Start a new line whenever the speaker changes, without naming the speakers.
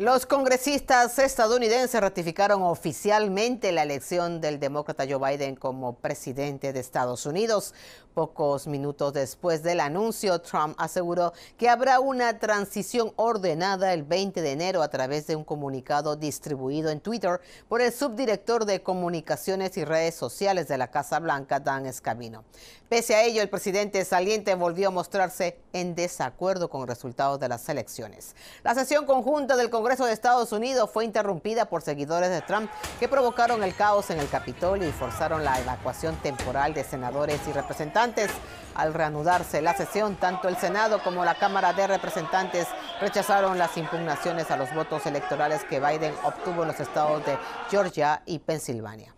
Los congresistas estadounidenses ratificaron oficialmente la elección del demócrata Joe Biden como presidente de Estados Unidos. Pocos minutos después del anuncio, Trump aseguró que habrá una transición ordenada el 20 de enero a través de un comunicado distribuido en Twitter por el subdirector de comunicaciones y redes sociales de la Casa Blanca, Dan Escamino. Pese a ello, el presidente saliente volvió a mostrarse en desacuerdo con resultados de las elecciones. La sesión conjunta del Congreso Congreso de Estados Unidos fue interrumpida por seguidores de Trump que provocaron el caos en el Capitolio y forzaron la evacuación temporal de senadores y representantes. Al reanudarse la sesión, tanto el Senado como la Cámara de Representantes rechazaron las impugnaciones a los votos electorales que Biden obtuvo en los estados de Georgia y Pensilvania.